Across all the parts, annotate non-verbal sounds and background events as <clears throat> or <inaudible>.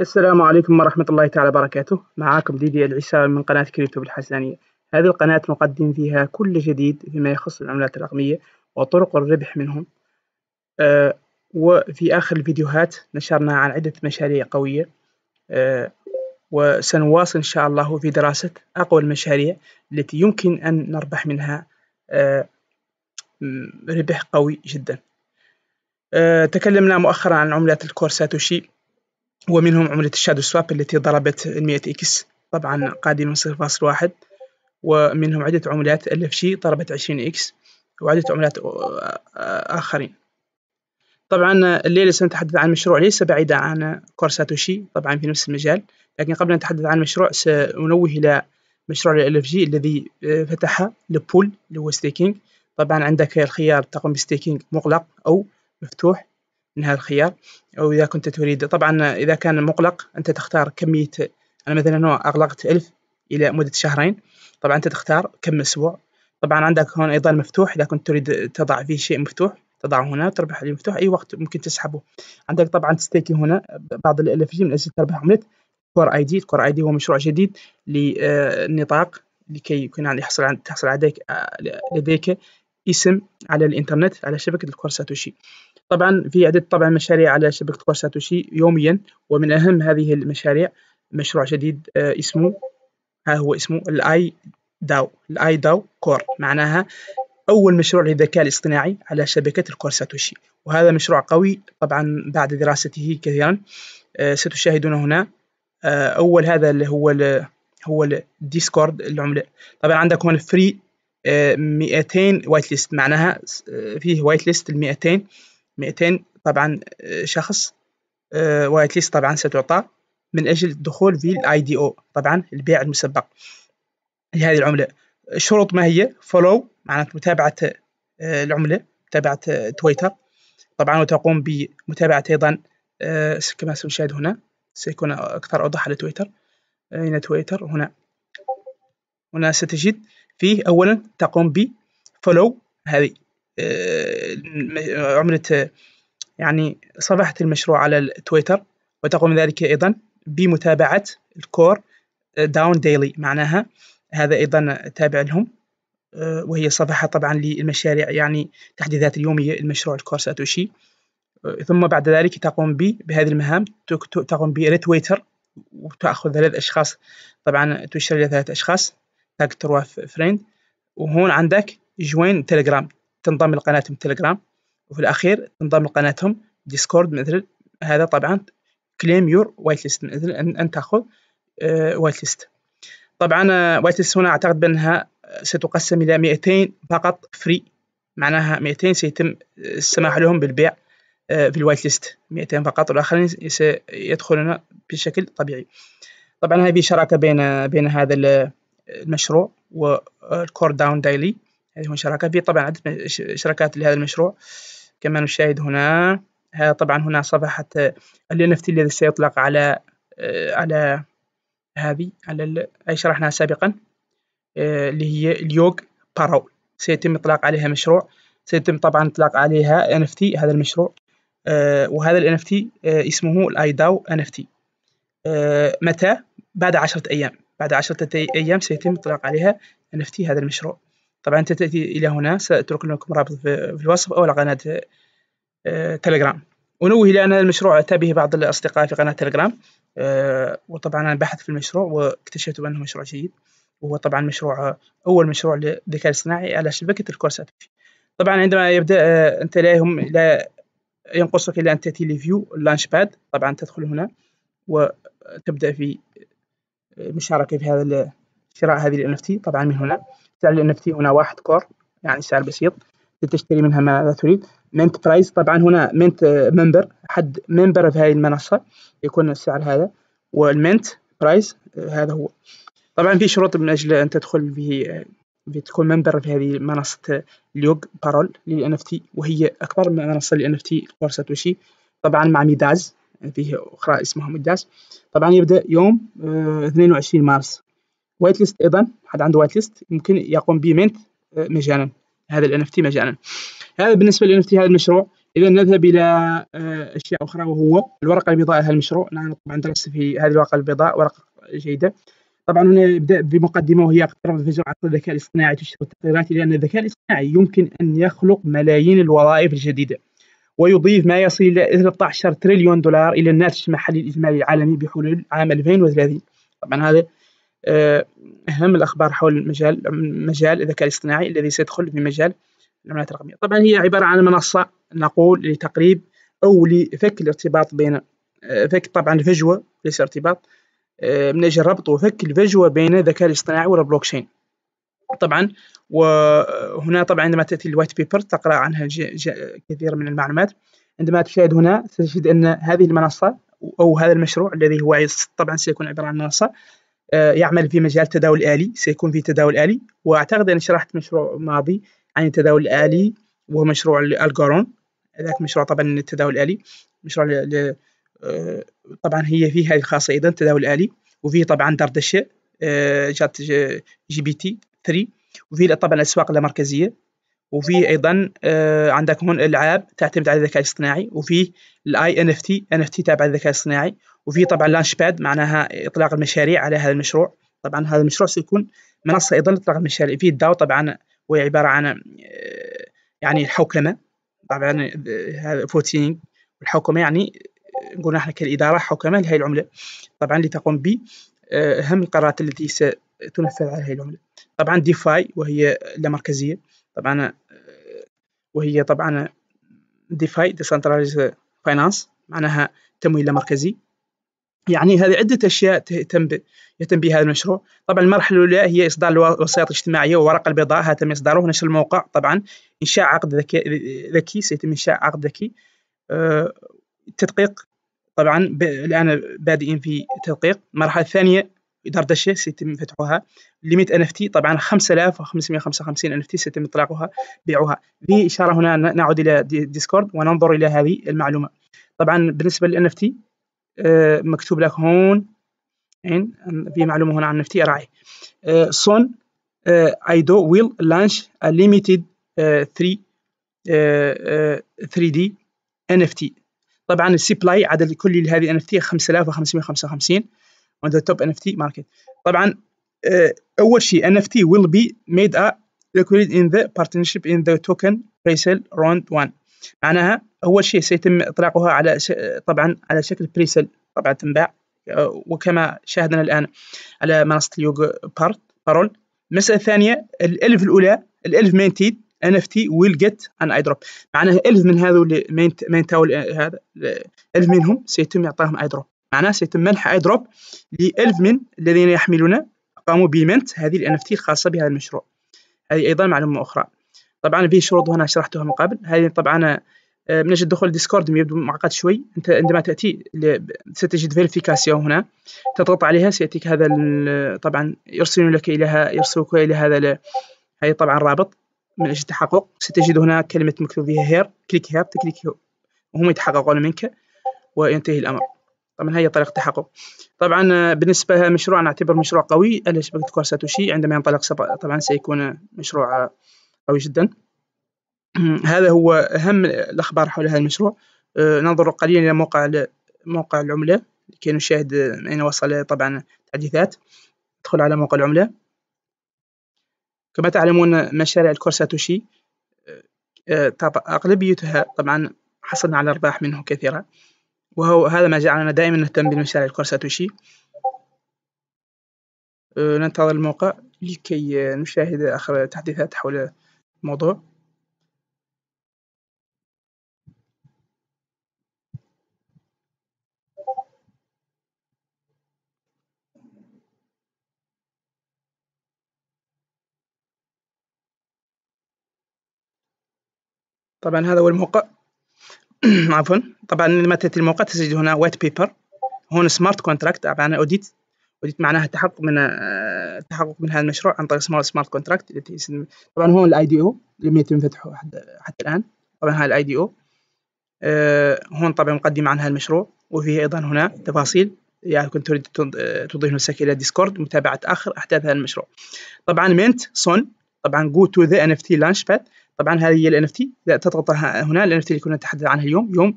السلام عليكم ورحمة الله تعالى وبركاته معاكم ديدي العيسى من قناة كريبتو بالحسنانية هذه القناة نقدم فيها كل جديد فيما يخص العملات الرقمية وطرق الربح منهم آه وفي آخر الفيديوهات نشرنا عن عدة مشاريع قوية آه وسنواصل إن شاء الله في دراسة أقوى المشاريع التي يمكن أن نربح منها آه ربح قوي جدا آه، تكلمنا مؤخرا عن عملات الكور ساتوشي ومنهم عملة الشادو سواب التي ضربت المئة إكس طبعا قادمة من صفر فاصل واحد ومنهم عدة عملات اف جي ضربت عشرين إكس وعدة عملات آه، آه، آخرين طبعا الليلة سنتحدث عن مشروع ليس بعيدا عن كور ساتوشي طبعا في نفس المجال لكن قبل أن نتحدث عن المشروع سأنوه إلى مشروع ال اف جي الذي آه، فتح لبول اللي هو ستيكينج طبعا عندك الخيار تقوم بستيكينج مغلق أو مفتوح من هذا الخيار أو إذا كنت تريد طبعا إذا كان مغلق أنت تختار كمية أنا مثلا هنا أغلقت ألف إلى مدة شهرين طبعا أنت تختار كم أسبوع طبعا عندك هون أيضا مفتوح إذا كنت تريد تضع فيه شيء مفتوح تضعه هنا تربح اللي مفتوح أي وقت ممكن تسحبه عندك طبعا تستيكي هنا بعض الألف من أجل تربح عملة كور اي دي كور اي دي هو مشروع جديد للنطاق لكي يكون يعني يحصل عن تحصل لديك لديك اسم على الانترنت على شبكه الكور ساتوشي طبعا في عدد طبعا مشاريع على شبكه كور ساتوشي يوميا ومن اهم هذه المشاريع مشروع جديد آه، اسمه ها هو اسمه الاي داو الاي داو كور معناها اول مشروع للذكاء الاصطناعي على شبكه الكور ساتوشي وهذا مشروع قوي طبعا بعد دراسته كثيرا آه، ستشاهدون هنا آه، اول هذا اللي هو ال هو الديسكورد العمله طبعا عندكم الفري 200 وايت ليست معناها آه، فيه وايت ليست ال 200 200 طبعا آه، شخص وايت آه، ليست طبعا ستعطى من اجل الدخول في الاي دي او طبعا البيع المسبق لهذه العمله الشروط ما هي فولو معناته متابعه العمله متابعه تويتر طبعا وتقوم بمتابعه ايضا كما سنشاهد هنا سيكون اكثر اوضح على تويتر هنا تويتر هنا هنا ستجد فيه أولا تقوم ب follow هذه آه، عملة يعني صفحة المشروع على التويتر وتقوم ذلك أيضا بمتابعة الكور داون آه، ديلي معناها هذا أيضا تابع لهم آه، وهي صفحة طبعا للمشاريع يعني تحديثات اليومية المشروع الكور ساتوشي ثم بعد ذلك تقوم ب بهذه المهام تقوم بريتويتر وتأخذ ثلاث أشخاص طبعا تشير إلى ثلاث أشخاص تاك تروح فريند وهون عندك جوين تليجرام تنضم لقناتهم تليجرام وفي الأخير تنضم لقناتهم ديسكورد مثل هذا طبعا كليم يور وايت ليست مثل أن تأخذ آه، وايت ليست طبعا آه، وايت ليست هنا أعتقد بأنها آه، ستقسم إلى 200 فقط فري معناها 200 سيتم السماح لهم بالبيع في الوايت ليست 200 فقط والآخرين سيدخلون بشكل طبيعي طبعا هذه شراكة بين بين هذا المشروع والكور داون دايلي هذه هو شراكة في طبعا عدة شراكات لهذا المشروع كما نشاهد هنا هذا طبعا هنا صفحة آه، ال NFT الذي سيطلق على آه، على هذه على أي شرحناها سابقا آه، اللي هي اليوغ بارول سيتم إطلاق عليها مشروع سيتم طبعا إطلاق عليها NFT هذا المشروع وهذا ال NFT اسمه الايداو NFT متى بعد عشرة أيام بعد عشرة أيام سيتم إطلاق عليها NFT هذا المشروع طبعا تأتي إلى هنا سأترك لكم رابط في الوصف أو على قناة آه، تليجرام ونوه إلى أن المشروع أتى به بعض الأصدقاء في قناة تليجرام آه، وطبعا أنا بحثت في المشروع واكتشفت أنه مشروع جيد وهو طبعا مشروع آه، أول مشروع للذكاء الاصطناعي على شبكة الكورس طبعا عندما يبدأ أنت لا يهم لا ينقصك إلا أن تأتي لفيو لانش باد طبعا تدخل هنا وتبدأ في المشاركه في هذا شراء هذه ال NFT طبعا من هنا سعر ال NFT هنا واحد كور يعني سعر بسيط لتشتري منها ما تريد منت برايس طبعا هنا منت ممبر حد ممبر في هذه المنصه يكون السعر هذا والمنت برايس هذا هو طبعا في شروط من اجل ان تدخل به بتكون ممبر في هذه منصة اليوج بارول لل NFT وهي أكبر منصة لل NFT فور ساتوشي طبعا مع ميداز فيه أخرى اسمها مداس طبعا يبدأ يوم 22 آه، مارس وايت ليست أيضا حد عنده وايت ليست يمكن يقوم به بمنت آه، مجانا هذا الـ NFT مجانا هذا بالنسبة للـ NFT هذا المشروع إذا نذهب إلى آه، أشياء أخرى وهو الورقة البيضاء لهذا المشروع نحن طبعا درست في هذه الورقة البيضاء ورقة جيدة طبعا هنا يبدأ بمقدمة وهي اقتراب تجربة عصر الذكاء الاصطناعي تشتغل التقريرات لأن الذكاء الاصطناعي يمكن أن يخلق ملايين الوظائف الجديدة ويضيف ما يصل إلى 13 تريليون دولار إلى الناتج المحلي الإجمالي العالمي بحلول عام 2030 طبعا هذا آه، أهم الأخبار حول مجال مجال الذكاء الاصطناعي الذي سيدخل في مجال العملات الرقمية طبعا هي عبارة عن منصة نقول لتقريب أو لفك الارتباط بين آه، فك طبعا الفجوة ليس ارتباط آه، من أجل ربط وفك الفجوة بين الذكاء الاصطناعي والبلوكشين طبعا وهنا طبعا عندما تاتي الوايت بيبر تقرا عنها كثير من المعلومات عندما تشاهد هنا ستجد ان هذه المنصه او هذا المشروع الذي هو طبعا سيكون عباره عن منصه آه، يعمل في مجال التداول الالي سيكون في تداول الي واعتقد اني شرحت مشروع ماضي عن التداول الالي وهو مشروع الالغورون ذاك مشروع طبعا التداول الالي مشروع ل... آه، طبعا هي فيها هذه الخاصه ايضا التداول الالي وفيه طبعا دردشه آه، جات جي بي تي 3 وفي طبعا الاسواق اللامركزيه وفي ايضا آه، عندك هون العاب تعتمد على الذكاء الاصطناعي وفي الاي ان اف تي ان اف تي تابع للذكاء الاصطناعي وفي طبعا لانش باد معناها اطلاق المشاريع على هذا المشروع طبعا هذا المشروع سيكون منصه ايضا لاطلاق المشاريع في الداو طبعا وهي عباره عن آه، يعني الحوكمه طبعا آه، هذا فوتينج الحوكمه يعني نقول نحن كالاداره حوكمه لهي العمله طبعا لتقوم باهم القرارات التي ستنفذ على هذه العمله طبعا ديفاي وهي اللامركزيه طبعا آه، وهي طبعا ديفاي ديسنتراليز فاينانس معناها تمويل مركزي يعني هذه عدة أشياء تهتم يهتم بها هذا المشروع طبعا المرحلة الأولى هي إصدار الوسائط الاجتماعية وورق البيضاء هذا تم إصداره نشر الموقع طبعا إنشاء عقد ذكي, ذكي سيتم إنشاء عقد ذكي التدقيق آه، طبعا الآن بادئين في التدقيق المرحلة الثانية دردشة سيتم فتحها ليميت ان اف تي طبعا 5555 ان اف تي سيتم اطلاقها بيعها في اشاره هنا نعود الى ديسكورد وننظر الى هذه المعلومه طبعا بالنسبه للان اف تي آه، مكتوب لك هون ان في معلومه هنا عن ان اف تي راعي آه، سون ايدو ويل لانش ليميتد 3 3 دي ان اف تي طبعا السبلاي عدد كلي لهذه ان اف تي 5555 on the top NFT market طبعا آه، اول شيء NFT will be made a liquid in the partnership in the token pre round 1 معناها اول شيء سيتم اطلاقها على ش... طبعا على شكل بريسل طبعا تنباع آه، وكما شاهدنا الان على منصه اليوغ بارت بارول المساله الثانيه الالف الاولى الالف مينتيد ان اف تي ويل جيت ان اي دروب معناها الف من هذول مين تاول آه، هذا الف منهم سيتم اعطائهم اي دروب معناه سيتم منح اي دروب ل 1000 من الذين يحملون قاموا بمنت هذه ال NFT الخاصة بهذا المشروع هذه أيضا معلومة أخرى طبعا في شروط هنا شرحتها من قبل هذه طبعا آه، من اجل دخول ديسكورد يبدو معقد شوي انت عندما تاتي ستجد فيريفيكاسيون هنا تضغط عليها سياتيك هذا طبعا يرسلون لك اليها يرسلك الى هذا هذه طبعا رابط من اجل التحقق ستجد هنا كلمه مكتوب فيها هير كليك هير تكليك وهم يتحققون منك وينتهي الامر طبعا هي طريقة تحقق طبعا آه، بالنسبة لمشروع نعتبر مشروع قوي على شبكة كور ساتوشي عندما ينطلق طبعا سيكون مشروع آه، قوي جدا <clears throat> هذا هو أهم الأخبار حول هذا المشروع آه، ننظر قليلا إلى موقع موقع العملة لكي نشاهد أين وصل طبعا التحديثات ندخل على موقع العملة كما تعلمون مشاريع الكور ساتوشي أغلبيتها طبعا حصلنا على أرباح منه كثيرة وهو هذا ما جعلنا دائما نهتم بالمشاريع ساتوشي أه، ننتظر الموقع لكي نشاهد آخر تحديثات حول الموضوع طبعا هذا هو الموقع <clears throat> عفوا طبعا تاتي الموقع تجد هنا وايت بيبر هون سمارت كونتراكت طبعا اوديت اوديت معناها التحقق من التحقق آه، من هذا المشروع عن طريق سمارت كونتراكت التي طبعا هون الاي دي او لم يتم فتحه حتى الان طبعا هاي الاي دي او آه، هون طبعا مقدمة عن هذا المشروع وفيه ايضا هنا تفاصيل إذا يعني كنت تريد توضيح آه، نفسك الى ديسكورد متابعة اخر احداث هذا المشروع طبعا مينت سون طبعا جو تو ذا ان اف تي لانش باد طبعا هذه هي ال NFT تي تضغط هنا ال NFT اللي كنا نتحدث عنها اليوم يوم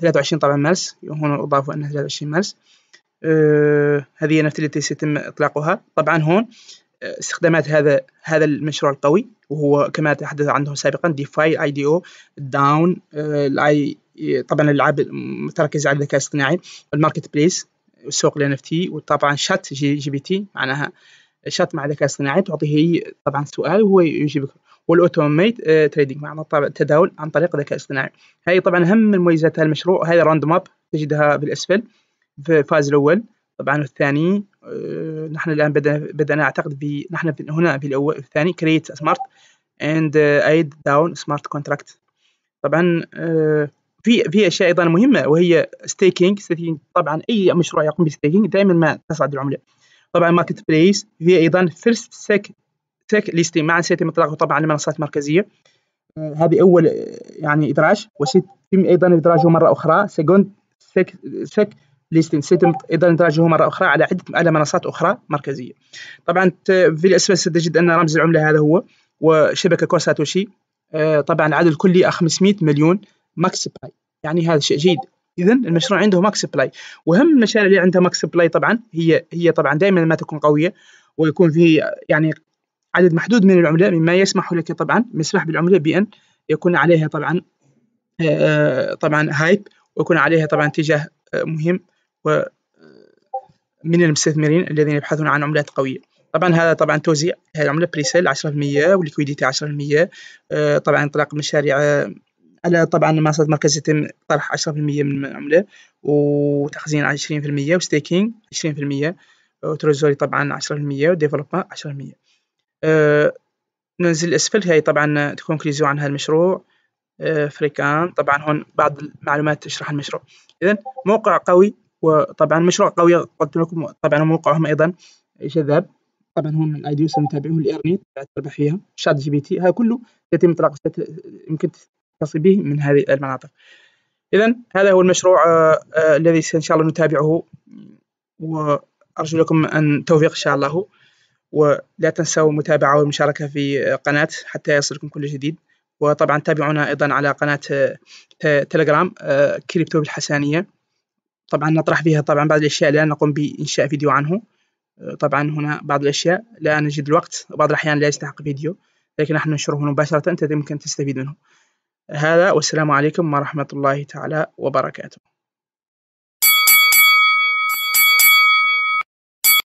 23 طبعا مارس هنا اضافوا انها 23 مارس آه هذه NFT التي سيتم اطلاقها طبعا هون آه، استخدامات هذا هذا المشروع القوي وهو كما تحدث عنه سابقا ديفاي اي دي او داون الاي طبعا الالعاب المتركزه على الذكاء الاصطناعي الماركت بليس سوق ال NFT وطبعا شات جي, جي بي تي معناها شات مع الذكاء الاصطناعي تعطيه طبعا سؤال وهو يجيبك والاوتوميت تريدنج آه، معنى التداول عن طريق الذكاء الاصطناعي هاي طبعا اهم مميزات هالمشروع هاي راند ماب تجدها بالاسفل في الفاز الاول طبعا الثاني آه، نحن الان بدأنا, بدنا اعتقد ب نحن هنا في الاول الثاني كريت سمارت اند ايد داون سمارت كونتراكت طبعا آه، في في اشياء ايضا مهمه وهي ستيكينج ستيكينج طبعا اي مشروع يقوم بستيكينج دائما ما تصعد العمله طبعا ماركت بليس في ايضا فيرست سيك تك ليستي مع سيتم اطلاقه طبعا المنصات المركزيه آه، هذه اول آه، يعني ادراج وسيتم ايضا ادراجه مره اخرى سيكوند سك سك ليستين سيتم ايضا ادراجه مره اخرى على عده على منصات اخرى مركزيه طبعا آه، في الاسفل ستجد ان رمز العمله هذا هو وشبكه كوساتوشي طبعا العدد الكلي 500 مليون ماكس بلاي يعني هذا شيء جيد اذا المشروع عنده ماكس بلاي واهم المشاريع اللي عندها ماكس بلاي طبعا هي هي طبعا دائما ما تكون قويه ويكون في يعني عدد محدود من العملة مما يسمح لك طبعا يسمح بالعملة بأن يكون عليها طبعا آه، آه، طبعا هايب ويكون عليها طبعا اتجاه آه، مهم و من المستثمرين الذين يبحثون عن عملات قوية طبعا هذا طبعا توزيع هذه العملة بريسيل 10% وليكويديتي 10% طبعا انطلاق مشاريع على طبعا منصة مركز يتم طرح 10% من العملة وتخزين 20% وستيكينج 20% وتريزوري طبعا 10% وديفلوبمنت 10% ننزل آه، اسفل هاي طبعا تكون كليزيو عن هالمشروع آه، فريكان طبعا هون بعض المعلومات تشرح المشروع اذا موقع قوي وطبعا مشروع قوي قلت لكم طبعا موقعهم ايضا جذاب طبعا هون الاي دي متابعيه الايرني تربح فيها شات جي بي تي هذا كله يتم اطلاق يمكن تتصل به من هذه المناطق اذا هذا هو المشروع آه، الذي ان شاء الله نتابعه وارجو لكم ان توفيق ان شاء الله ولا تنسوا المتابعة والمشاركة في قناة حتى يصلكم كل جديد وطبعا تابعونا أيضا على قناة تليجرام آه، كريبتو بالحسانية طبعا نطرح فيها طبعا بعض الأشياء لا نقوم بإنشاء فيديو عنه طبعا هنا بعض الأشياء لا نجد الوقت وبعض الأحيان لا يستحق فيديو لكن نحن ننشره مباشرة أنت يمكن تستفيد منه هذا والسلام عليكم ورحمة الله تعالى وبركاته